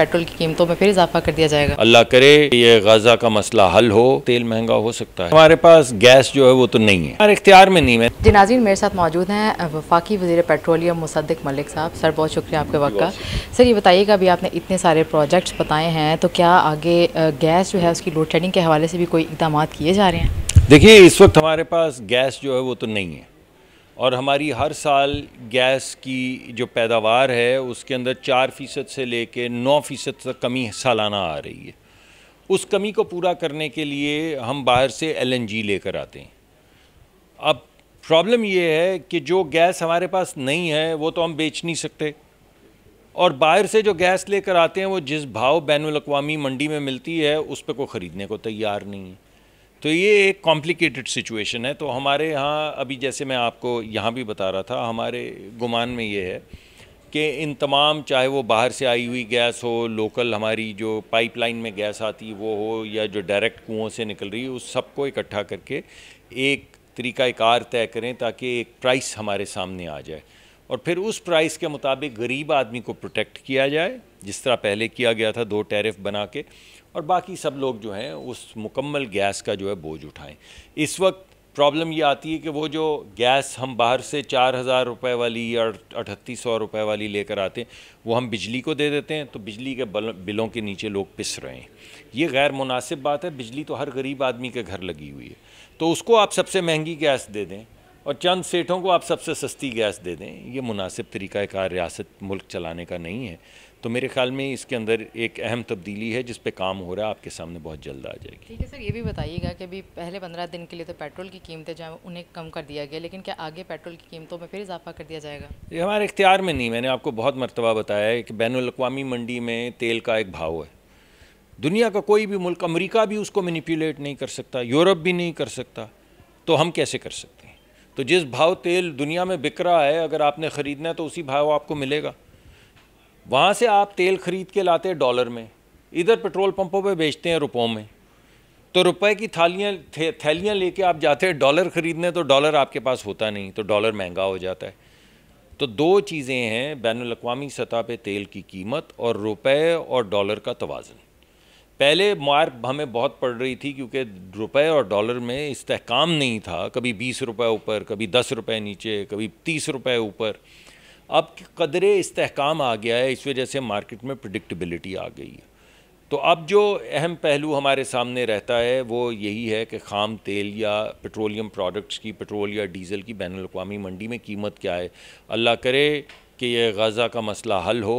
petrol की कीमतों में फिर इजाफा कर दिया जाएगा अल्लाह करे ये गजा का मसला हल हो तेल महंगा हो सकता है हमारे पास गैस जो है वो तो नहीं है हमारे इख्तियार में नहीं है जिनाजीन मेरे साथ मौजूद हैं वफाकी वजी पेट्रोलियम मुसदक मलिक साहब सर बहुत शुक्रिया आपके वक्त का सर ये बताइएगा अभी आपने इतने सारे प्रोजेक्ट्स बताए हैं तो क्या आगे गैस जो है उसकी लोड शेडिंग के हवाले से भी कोई इकदाम किए जा रहे हैं देखिए इस वक्त हमारे पास गैस जो है वो तो नहीं है और हमारी हर साल गैस की जो पैदावार है उसके अंदर चार फ़ीसद से ले कर नौ फ़ीसद तक कमी सालाना आ रही है उस कमी को पूरा करने के लिए हम बाहर से एलएनजी लेकर आते हैं अब प्रॉब्लम ये है कि जो गैस हमारे पास नहीं है वो तो हम बेच नहीं सकते और बाहर से जो गैस लेकर आते हैं वो जिस भाव बैन अवी मंडी में मिलती है उस पर कोई ख़रीदने को तैयार नहीं है तो ये एक कॉम्प्लिकेटेड सिचुएशन है तो हमारे यहाँ अभी जैसे मैं आपको यहाँ भी बता रहा था हमारे गुमान में ये है कि इन तमाम चाहे वो बाहर से आई हुई गैस हो लोकल हमारी जो पाइपलाइन में गैस आती वो हो या जो डायरेक्ट कुओं से निकल रही उस सबको इकट्ठा करके एक तरीका तरीक़ाकार तय करें ताकि एक प्राइस हमारे सामने आ जाए और फिर उस प्राइस के मुताबिक गरीब आदमी को प्रोटेक्ट किया जाए जिस तरह पहले किया गया था दो टैरिफ बना के और बाकी सब लोग जो हैं उस मुकम्मल गैस का जो है बोझ उठाएं इस वक्त प्रॉब्लम ये आती है कि वो जो गैस हम बाहर से चार हज़ार रुपये वाली या अठतीस सौ रुपये वाली लेकर आते हैं वो हम बिजली को दे देते हैं तो बिजली के बिलों के नीचे लोग पिस रहे हैं ये गैर मुनासिब बात है बिजली तो हर गरीब आदमी के घर लगी हुई है तो उसको आप सबसे महंगी गैस दे दें और चंद सेठों को आप सबसे सस्ती गैस दे दें ये मुनासिब तरीका कार रियासत मुल्क चलाने का नहीं है तो मेरे ख्याल में इसके अंदर एक अहम तब्दीली है जिस पे काम हो रहा है आपके सामने बहुत जल्द आ जाएगी ठीक है सर ये भी बताइएगा कि अभी पहले पंद्रह दिन के लिए तो पेट्रोल की कीमतें जो उन्हें कम कर दिया गया लेकिन क्या आगे पेट्रोल की कीमतों में फिर इजाफा कर दिया जाएगा ये हमारे इख्तियार में नहीं मैंने आपको बहुत मरतबा बताया है कि बैन अवी मंडी में तेल का एक भाव है दुनिया का कोई भी मुल्क अमरीका भी उसको मैनिपुलेट नहीं कर सकता यूरोप भी नहीं कर सकता तो हम कैसे कर सकते तो जिस भाव तेल दुनिया में बिक रहा है अगर आपने ख़रीदना है तो उसी भाव आपको मिलेगा वहाँ से आप तेल ख़रीद के लाते हैं डॉलर में इधर पेट्रोल पंपों पे बेचते हैं रुपयों में तो रुपए की थालियाँ थे, लेके आप जाते हैं डॉलर ख़रीदने तो डॉलर आपके पास होता नहीं तो डॉलर महंगा हो जाता है तो दो चीज़ें हैं बैन अवी सतह पर तेल की कीमत और रुपए और डॉलर का तोज़न पहले मार हमें बहुत पड़ रही थी क्योंकि रुपए और डॉलर में इस्तेकाम नहीं था कभी बीस रुपए ऊपर कभी दस रुपए नीचे कभी तीस रुपए ऊपर अब कदरे इस्तेकाम आ गया है इस वजह से मार्केट में प्रडिक्टबिलिटी आ गई है तो अब जो अहम पहलू हमारे सामने रहता है वो यही है कि खाम तेल या पेट्रोलियम प्रोडक्ट्स की पेट्रोल या डीज़ल की बैन अवी मंडी में कीमत क्या है अल्लाह करे कि यह गज़ा का मसला हल हो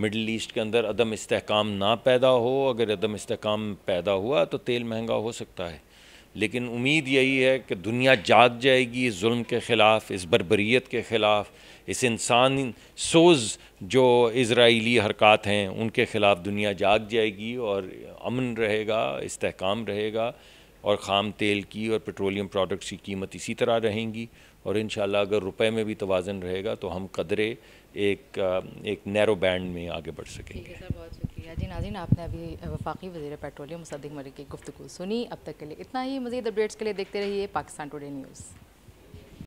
मिडल ईस्ट के अंदर अदम इसकाम ना पैदा हो अगर अदम इसकाम पैदा हुआ तो तेल महंगा हो सकता है लेकिन उम्मीद यही है कि दुनिया जाग जाएगी इस जुल्म के ख़िलाफ़ इस बरबरीत के ख़िलाफ़ इस इंसान सोज जो इसराइली हरकत हैं उनके ख़िलाफ़ दुनिया जाग जाएगी और अमन रहेगा इसकाम रहेगा और ख़ाम तेल की और पेट्रोलियम प्रोडक्ट्स की कीमत इसी तरह रहेंगी और इन अगर रुपए में भी तोज़न रहेगा तो हम कदरे एक एक नैरो बैंड में आगे बढ़ सकेंगे बहुत शुक्रिया जी नाजीन आपने अभी वफाकी वजी पेट्रोलियम मुसद मलिक की गुफ्तु सुनी अब तक के लिए इतना ही मजीद अपडेट्स के लिए देखते रहिए पाकिस्तान टुडे न्यूज़